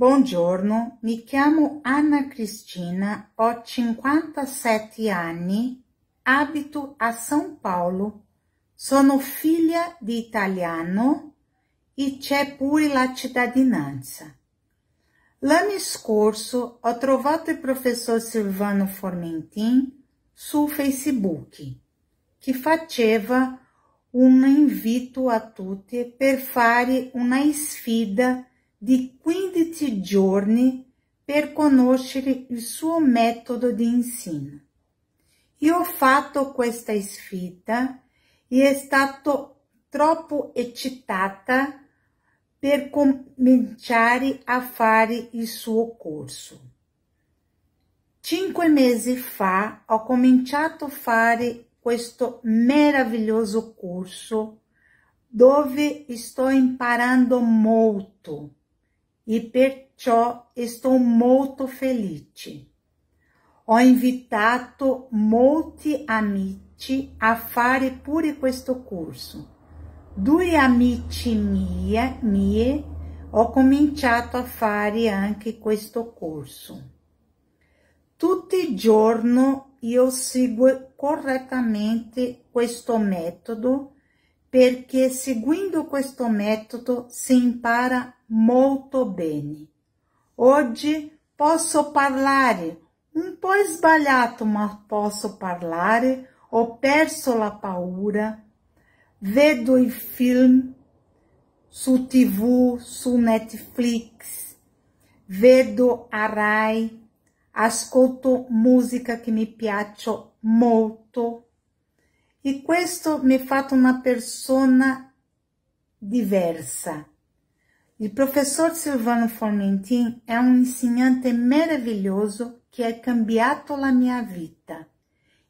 Buongiorno, mi chamo Anna Cristina, ho 57 anni, abito a São Paulo, sono filha di italiano e c'è pure la cittadinanza. L'anno scorso ho trovato il professor Silvano Formentin su Facebook, che faceva un invito a tutti per fare una sfida di 15 giorni per conoscere il suo metodo di insegno. Io ho fatto questa sfida e è stato troppo eccitata per cominciare a fare il suo corso. Cinque mesi fa ho cominciato a fare questo meraviglioso corso dove sto imparando molto e perciò estou molto felice. Ho invitato molti amici a fare pure questo corso. Due amici mie, mie ho cominciato a fare anche questo corso. Tutti i giorni io seguo correttamente questo metodo perché seguindo questo metodo si impara molto bene. Oggi posso parlare un po' sbagliato, ma posso parlare, ho perso la paura, vedo i film su tv, su Netflix, vedo a Rai, ascolto musica che mi piace molto, e questo mi ha fatto una persona diversa. Il professor Silvano Formentin è un insegnante meraviglioso che ha cambiato la mia vita.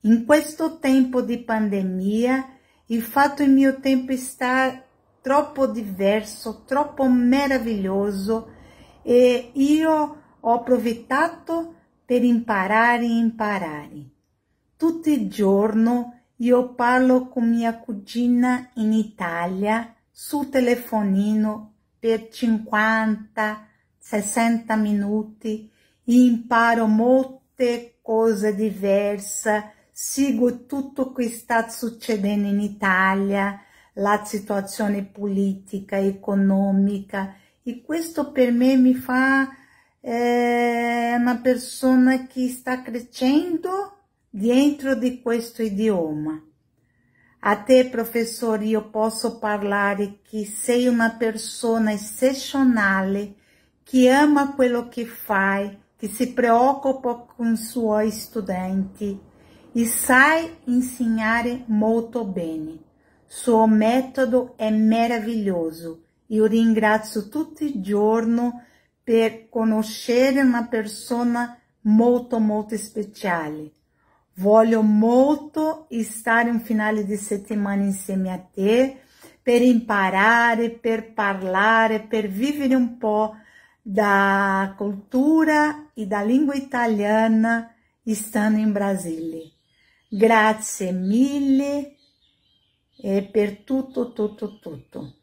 In questo tempo di pandemia, il fatto il mio tempo sta troppo diverso, troppo meraviglioso e io ho approfittato per imparare e imparare. Tutti i giorni io parlo con mia cugina in Italia sul telefonino per 50-60 minuti imparo molte cose diverse, Sigo tutto che sta succedendo in Italia, la situazione politica, economica e questo per me mi fa eh, una persona che sta crescendo dentro de questo idioma. A te, professore, eu posso falar que sei uma persona excepcional que ama quello que faz, que se preoccupa con sua estudante e sai insegnare molto bene. Suo metodo maravilhoso e o ringrazio tutti giorno per conoscere una persona molto molto speciale. Voglio molto stare un finale di settimana insieme a te per imparare, per parlare, per vivere un po' da cultura e da língua italiana estando em Brasília. Grazie mille e per tutto, tutto, tutto.